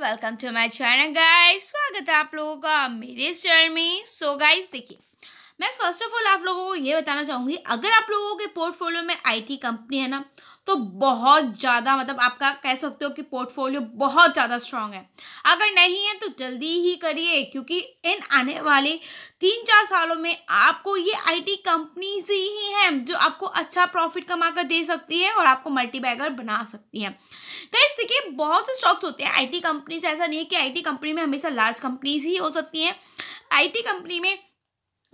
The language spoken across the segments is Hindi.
welcome to my channel guys स्वागत है आप लोगों का मेरे इस चैनल में सो गाइस देखिए मैं फर्स्ट ऑफ ऑल आप लोगों को ये बताना चाहूँगी अगर आप लोगों के पोर्टफोलियो में आईटी कंपनी है ना तो बहुत ज़्यादा मतलब आपका कह सकते हो कि पोर्टफोलियो बहुत ज़्यादा स्ट्रांग है अगर नहीं है तो जल्दी ही करिए क्योंकि इन आने वाले तीन चार सालों में आपको ये आईटी कंपनीज ही हैं जो आपको अच्छा प्रॉफिट कमा कर दे सकती है और आपको मल्टी बैगर बना सकती हैं तो इस देखिए बहुत से स्टॉक्स होते हैं टी कंपनीज ऐसा नहीं है कि टी कंपनी में हमेशा लार्ज कंपनीज ही हो सकती हैं टी कंपनी में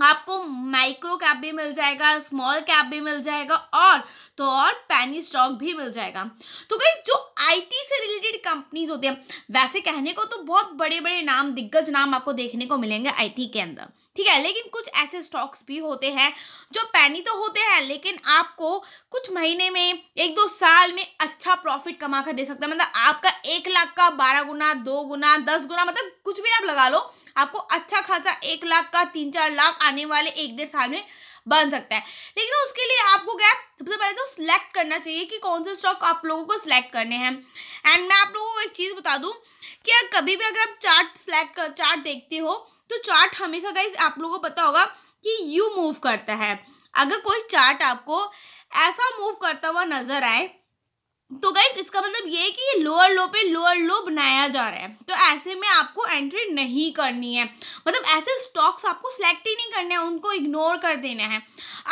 आपको माइक्रो कैप भी मिल जाएगा स्मॉल कैप भी मिल जाएगा और तो और पैनी स्टॉक भी मिल जाएगा तो गई जो आईटी से रिलेटेड कंपनीज होते हैं वैसे कहने को तो बहुत बड़े बड़े नाम दिग्गज नाम आपको देखने को मिलेंगे आईटी के अंदर ठीक है लेकिन कुछ ऐसे स्टॉक्स भी होते हैं जो पैनी तो होते हैं लेकिन आपको कुछ महीने में एक दो साल में अच्छा प्रॉफिट कमा कर दे सकता है मतलब आपका एक लाख का बारह गुना दो गुना दस गुना मतलब कुछ भी आप लगा लो आपको अच्छा खासा एक लाख का तीन चार लाख आने वाले एक डेढ़ साल में बन सकता है लेकिन उसके लिए आपको क्या सबसे पहले तो सिलेक्ट करना चाहिए कि कौन से स्टॉक आप लोगों को सिलेक्ट करने हैं एंड मैं आप लोगों को एक चीज़ बता दूँ कि कभी भी अगर आप चार्ट सिलेक्ट कर चार्ट देखते हो तो चार्ट हमेशा गाइज आप लोगों को पता होगा कि यू मूव करता है अगर कोई चार्ट आपको ऐसा मूव करता हुआ नजर आए तो गाइज इसका मतलब ये है कि लोअर लो पे लोअर लो बनाया जा रहा है तो ऐसे में आपको एंट्री नहीं करनी है मतलब ऐसे स्टॉक्स आपको सेलेक्ट ही नहीं करने हैं उनको इग्नोर कर देना है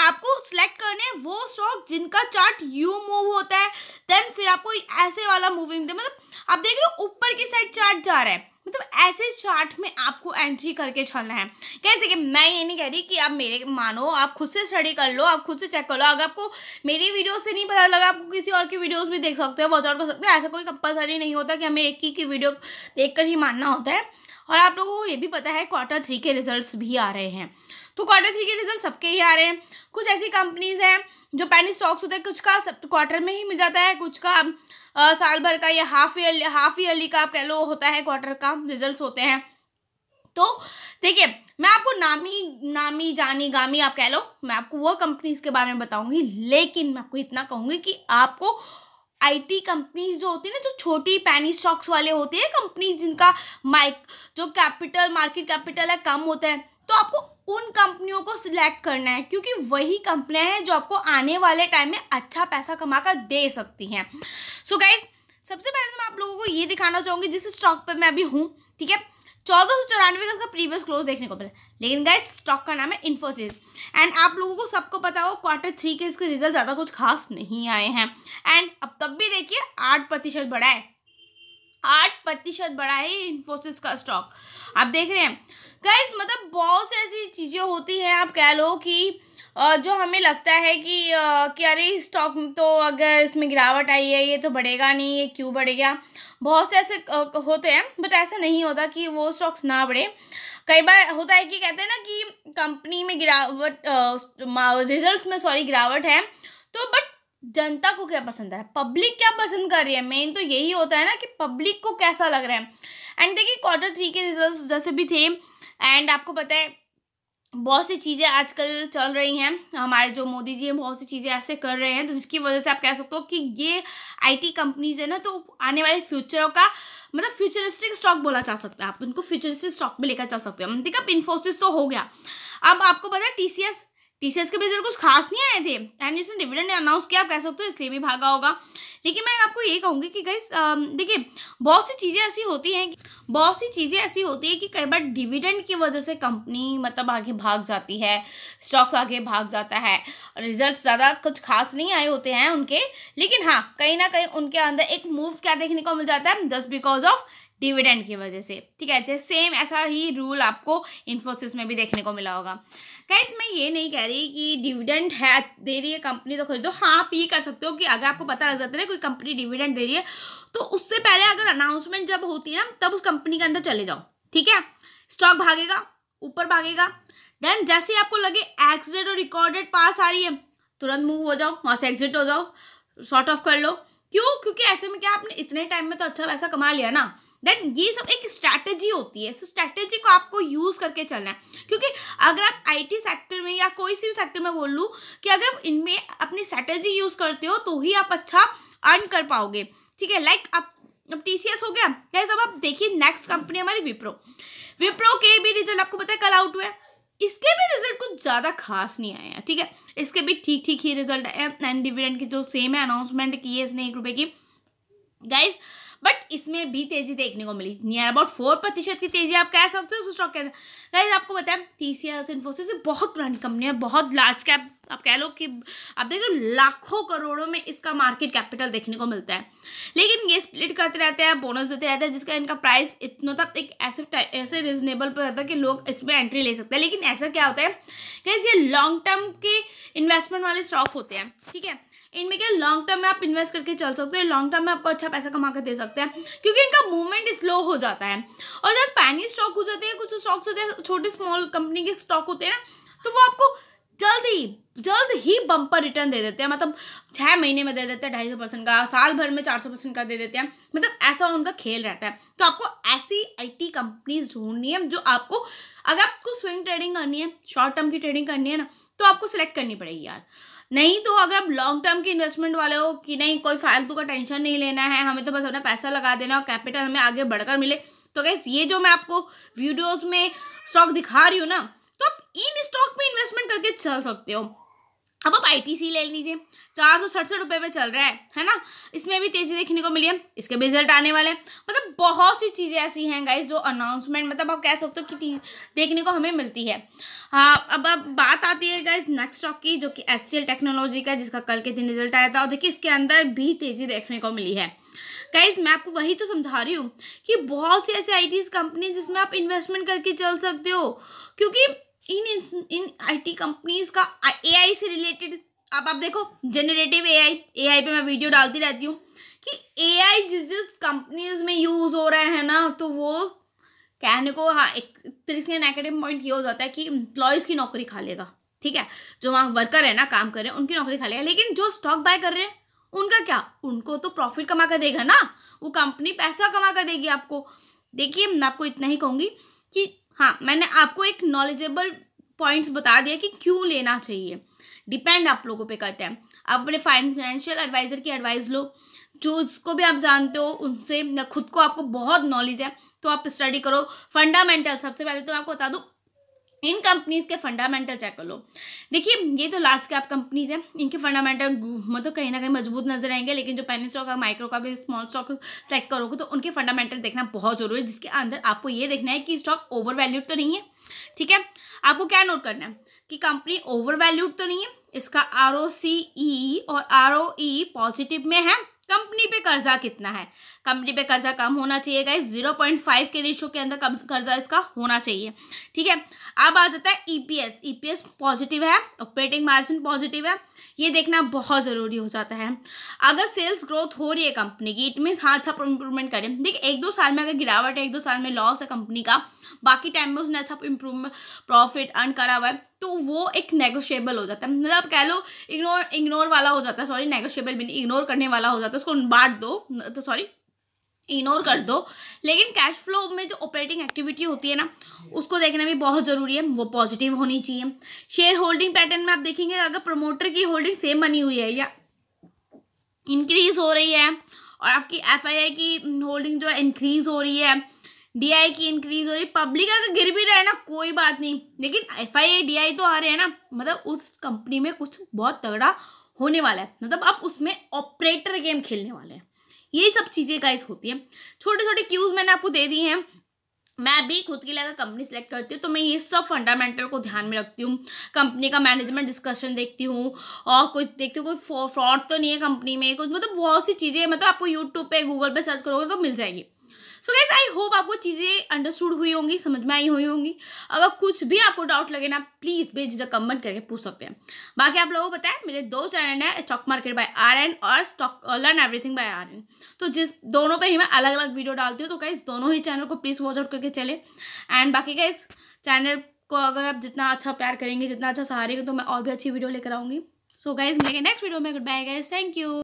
आपको सिलेक्ट करने हैं वो स्टॉक जिनका चार्ट यू मूव होता है देन फिर आपको ऐसे वाला मूविंग मतलब आप देख रहे हो ऊपर की साइड चार्ट जा रहा है मतलब ऐसे चार्ट में आपको एंट्री करके चलना है कैसे कि मैं ये नहीं कह रही कि आप मेरे मानो आप खुद से स्टडी कर लो आप खुद से चेक कर लो अगर आपको मेरी वीडियो से नहीं पता लगा आपको किसी और की वीडियोस भी देख सकते हो वॉच आउट कर सकते हो ऐसा कोई कंपलसरी नहीं होता कि हमें एक ही की वीडियो देख कर ही मानना होता है और आप लोगों को ये भी पता है क्वार्टर थ्री के रिजल्ट भी आ रहे हैं तो क्वार्टर थ्री के रिजल्ट सबके ही आ रहे हैं कुछ ऐसी कंपनीज़ हैं जो पैनी स्टॉक्स होते हैं कुछ का क्वार्टर में ही मिल जाता है कुछ का आ, साल भर का या हाफ ईयरली हाफ ईयरली का आप कह लो होता है क्वार्टर का रिजल्ट होते हैं तो देखिए मैं आपको नामी नामी जानी गामी आप कह लो मैं आपको वो कंपनीज के बारे में बताऊंगी लेकिन मैं आपको इतना कहूंगी कि आपको आईटी कंपनीज जो होती है ना जो छोटी पैनी स्टॉक्स वाले होते हैं कंपनीज जिनका माइक जो कैपिटल मार्केट कैपिटल है कम होता है तो आपको उन कंपनियों को सिलेक्ट करना है क्योंकि वही कंपनियां हैं जो आपको आने वाले टाइम में अच्छा पैसा कमा कर दे सकती हैं सो गाइज सबसे पहले तो मैं आप लोगों को ये दिखाना चाहूँगी जिस स्टॉक पर मैं अभी हूँ ठीक है चौदह सौ चौरानवे का उसका प्रीवियस क्लोज देखने को मिला लेकिन गाइज स्टॉक का नाम है इन्फोसिस एंड आप लोगों को सबको पता हो क्वार्टर थ्री के इसके रिजल्ट ज़्यादा कुछ खास नहीं आए हैं एंड अब तब भी देखिए आठ प्रतिशत बढ़ा है आठ प्रतिशत बढ़ा है इन्फोसिस का स्टॉक आप देख रहे हैं गाइस मतलब बहुत सी ऐसी चीज़ें होती हैं आप कह लो कि जो हमें लगता है कि कि अरे स्टॉक तो अगर इसमें गिरावट आई है ये तो बढ़ेगा नहीं ये क्यों बढ़ेगा बहुत से ऐसे होते हैं बट ऐसा नहीं होता कि वो स्टॉक्स ना बढ़े कई बार होता है कि कहते हैं ना कि कंपनी में गिरावट रिजल्ट्स में सॉरी गिरावट है तो बट जनता को क्या पसंद है पब्लिक क्या पसंद कर रही है मेन तो यही होता है ना कि पब्लिक को कैसा लग रहा है एंड देखिए क्वार्टर थ्री के रिजल्ट जैसे भी थे एंड आपको पता है बहुत सी चीज़ें आजकल चल रही हैं हमारे जो मोदी जी हैं बहुत सी चीज़ें ऐसे कर रहे हैं तो जिसकी वजह से आप कह सकते हो कि ये आईटी कंपनीज है ना तो आने वाले फ्यूचरों का मतलब फ्यूचरिस्टिक स्टॉक बोला जा सकता है आप इनको फ्यूचरिस्टिक स्टॉक में लेकर चल सकते हो देखिए इन्फोसिस तो हो गया अब आपको पता है एस टीसीएस के रिजल्ट कुछ खास नहीं आए थे एंड जिसने डिविडेंड अनाउंस किया आप कह सकते हो इसलिए भी भागा होगा लेकिन मैं आपको ये कहूँगी कि गाइस um, देखिए बहुत सी चीज़ें ऐसी होती हैं बहुत सी चीज़ें ऐसी होती हैं कि कई बार डिविडेंड की वजह से कंपनी मतलब आगे भाग जाती है स्टॉक्स आगे भाग जाता है रिजल्ट ज़्यादा कुछ खास नहीं आए होते हैं उनके लेकिन हाँ कहीं ना कहीं उनके अंदर एक मूव क्या देखने को मिल जाता है जस्ट बिकॉज ऑफ डिविडेंड की वजह से ठीक है जैसे सेम ऐसा ही रूल आपको इन्फोसिस में भी देखने को मिला होगा कैस मैं ये नहीं कह रही कि डिविडेंड है दे रही है कंपनी तो खरीदो हाँ आप ये कर सकते हो कि अगर आपको पता लग जाता है ना कोई कंपनी डिविडेंड दे रही है तो उससे पहले अगर अनाउंसमेंट जब होती है ना तब उस कंपनी के अंदर चले जाओ ठीक है स्टॉक भागेगा ऊपर भागेगा देन जैसे आपको लगे एक्सिट और रिकॉर्डेड पास आ रही है तुरंत मूव हो जाओ वहाँ से एग्जिट हो जाओ शॉर्ट ऑफ कर लो क्यों क्योंकि ऐसे में क्या आपने इतने टाइम में तो अच्छा पैसा कमा लिया ना देन ये सब एक स्ट्रैटेजी होती है सो so, स्ट्रैटेजी को आपको यूज़ करके चलना है क्योंकि अगर आप आईटी सेक्टर में या कोई सी भी सेक्टर में बोल लूँ कि अगर आप इनमें अपनी स्ट्रैटेजी यूज़ करते हो तो ही आप अच्छा अर्न कर पाओगे ठीक है लाइक आप अब टी हो गया गैस अब आप देखिए नेक्स्ट कंपनी हमारी विप्रो विप्रो के भी रिजल्ट आपको पता है कल आउट हुए इसके भी रिजल्ट कुछ ज़्यादा खास नहीं आए हैं ठीक है इसके भी ठीक ठीक ही रिजल्ट आए एंड डिविडेंड की जो सेम है अनाउंसमेंट की है इसने एक रुपए की गाइज बट इसमें भी तेजी देखने को मिली नियर अबाउट फोर प्रतिशत की तेजी आप कह सकते हो उस स्टॉक के अंदर गाइज आपको बताएं टी सी एस इन्फोसिस बहुत पुरानी कंपनी है बहुत लार्ज कैप आप कह लो कि आप देख लो लाखों करोड़ों में इसका मार्केट कैपिटल देखने को मिलता है लेकिन ये स्प्लिट करते रहते हैं बोनस देते रहते हैं जिसका इनका प्राइस इतना तक एक ऐसे ऐसे रिजनेबल पर रहता है कि लोग इसमें एंट्री ले सकते हैं लेकिन ऐसा क्या होता है गाइज ये लॉन्ग टर्म के इन्वेस्टमेंट वाले स्टॉक होते हैं ठीक है इनमें क्या लॉन्ग टर्म में आप इन्वेस्ट करके चल सकते हो लॉन्ग टर्म में आपको अच्छा पैसा कमा कर दे सकते हैं क्योंकि इनका मूवमेंट स्लो हो जाता है और जब पैनी स्टॉक हो जाते हैं कुछ स्टॉक्स होते हैं छोटे स्मॉल कंपनी के स्टॉक होते हैं तो वो आपको जल्द ही जल्द ही बम्पर रिटर्न दे देते हैं मतलब छः महीने में दे देते हैं ढाई सौ परसेंट का साल भर में चार सौ परसेंट का दे देते हैं मतलब ऐसा उनका खेल रहता है तो आपको ऐसी आईटी कंपनीज ढूंढनी है जो आपको अगर आपको स्विंग ट्रेडिंग करनी है शॉर्ट टर्म की ट्रेडिंग करनी है ना तो आपको सिलेक्ट करनी पड़ेगी यार नहीं तो अगर आप लॉन्ग टर्म की इन्वेस्टमेंट वाले हो कि नहीं कोई फालतू का टेंशन नहीं लेना है हमें तो बस अपना पैसा लगा देना और कैपिटल हमें आगे बढ़कर मिले तो कैसे ये जो मैं आपको वीडियोस में स्टॉक दिखा रही हूँ ना तो आप इन स्टॉक में इन्वेस्टमेंट करके चल सकते हो अब आप आई ले लीजिए चार सौ सड़सठ रुपये में चल रहा है है ना इसमें भी तेज़ी देखने को मिली है इसके भी रिजल्ट आने वाले हैं मतलब बहुत सी चीज़ें ऐसी हैं गाइज जो अनाउंसमेंट मतलब आप कह सकते हो कि देखने को हमें मिलती है हाँ अब अब बात आती है गाइज नेक्स्ट स्टॉक की जो कि एस टेक्नोलॉजी का जिसका कल के दिन रिजल्ट आया था और देखिए इसके अंदर भी तेज़ी देखने को मिली है गाइज मैं आपको वही तो समझा रही हूँ कि बहुत सी ऐसी आई कंपनी जिसमें आप इन्वेस्टमेंट करके चल सकते हो क्योंकि इन इन आईटी कंपनीज का एआई से रिलेटेड आप आप देखो जनरेटिव एआई एआई पे मैं वीडियो डालती रहती हूँ कि एआई जिस जिस कंपनीज में यूज़ हो रहे हैं ना तो वो कहने को हाँ एक तरीके नेगेटिव पॉइंट ये हो जाता है कि एम्प्लॉयज़ की नौकरी खा लेगा ठीक है जो वहाँ वर्कर है ना काम कर रहे हैं उनकी नौकरी खा लेगा लेकिन जो स्टॉक बाय कर रहे हैं उनका क्या उनको तो प्रॉफिट कमा कर देगा ना वो कंपनी पैसा कमा कर देगी आपको देखिए मैं आपको इतना ही कहूँगी कि हाँ मैंने आपको एक नॉलेजेबल पॉइंट्स बता दिया कि क्यों लेना चाहिए डिपेंड आप लोगों पे करते हैं आप अपने फाइनेंशियल एडवाइज़र की एडवाइस लो जो उसको भी आप जानते हो उनसे खुद को आपको बहुत नॉलेज है तो आप स्टडी करो फंडामेंटल सबसे पहले तो मैं आपको बता दूँ इन कंपनीज के फंडामेंटल चेक कर लो देखिए ये तो लार्ज कैप कंपनीज हैं इनके फंडामेंटल मतलब कहीं ना कहीं मजबूत नजर आएंगे लेकिन जो पैनी स्टॉक माइक्रो का भी स्मॉल स्टॉक चेक करोगे तो उनके फंडामेंटल देखना बहुत जरूरी है जिसके अंदर आपको ये देखना है कि स्टॉक ओवर वैल्यूड तो नहीं है ठीक है आपको क्या नोट करना है कि कंपनी ओवर वैल्यूड तो नहीं है इसका आर और आर पॉजिटिव में है कंपनी पे कर्जा कितना है कंपनी पे कर्जा कम होना चाहिए गाइस जीरो पॉइंट फाइव के रेशो के अंदर कम कर्जा इसका होना चाहिए ठीक है अब आ जाता है ईपीएस ईपीएस पॉजिटिव है ऑपरेटिंग मार्जिन पॉजिटिव है ये देखना बहुत ज़रूरी हो जाता है अगर सेल्स ग्रोथ हो रही है कंपनी की इट मीन्स हाँ अच्छा इंप्रूवमेंट करें देखिए एक दो साल में अगर गिरावट है एक दो साल में लॉस है कंपनी का बाकी टाइम में उसने अच्छा इंप्रूवमेंट प्रॉफिट अर्न करा हुआ है तो वो एक नेगोशिएबल हो जाता है मतलब आप कह लो इग्नोर इग्नोर वाला हो जाता है सॉरी नेगोशिएबल भी नहीं इग्नोर करने वाला हो जाता है उसको बांट दो तो सॉरी इग्नोर कर दो लेकिन कैश फ्लो में जो ऑपरेटिंग एक्टिविटी होती है ना उसको देखना भी बहुत ज़रूरी है वो पॉजिटिव होनी चाहिए शेयर होल्डिंग पैटर्न में आप देखेंगे अगर प्रमोटर की होल्डिंग सेम बनी हुई है या इंक्रीज हो रही है और आपकी एफ की होल्डिंग जो है इंक्रीज हो रही है डी की इंक्रीज हो रही पब्लिक अगर गिर भी रहे ना कोई बात नहीं लेकिन F I I D I तो आ रहे हैं ना मतलब उस कंपनी में कुछ बहुत तगड़ा होने वाला है मतलब आप उसमें ऑपरेटर गेम खेलने वाले हैं यही सब चीज़ें गाइस होती हैं छोटे छोटे क्यूज़ मैंने आपको दे दी हैं मैं भी खुद के लिए अगर कंपनी सेलेक्ट करती हूँ तो मैं ये सब फंडामेंटल को ध्यान में रखती हूँ कंपनी का मैनेजमेंट डिस्कशन देखती हूँ और कुछ देखती हूँ कोई फ्रॉड तो नहीं है कंपनी में कुछ मतलब बहुत सी चीज़ें मतलब आपको यूट्यूब पे गूगल पे सर्च करोगे तो मिल जाएगी सो गैस आई होप आपको चीज़ें अंडरस्टूड हुई होंगी समझ में आई हुई होंगी अगर कुछ भी आपको डाउट लगे ना प्लीज़ बेझिझक कमेंट करके पूछ सकते हैं बाकी आप लोगों को बताएं मेरे दो चैनल हैं stock market by R N और stock learn everything by R N तो जिस दोनों पर ही मैं अलग अलग वीडियो डालती हूँ तो गाइज दोनों ही चैनल को प्लीज़ वॉच आउट करके चले एंड बाकी गाइज चैनल को अगर आप जितना अच्छा प्यार करेंगे जितना अच्छा सहारेंगे तो मैं और भी अच्छी वीडियो लेकर आऊँगी सो गाइज मेरे नेक्स्ट वीडियो में goodbye guys thank you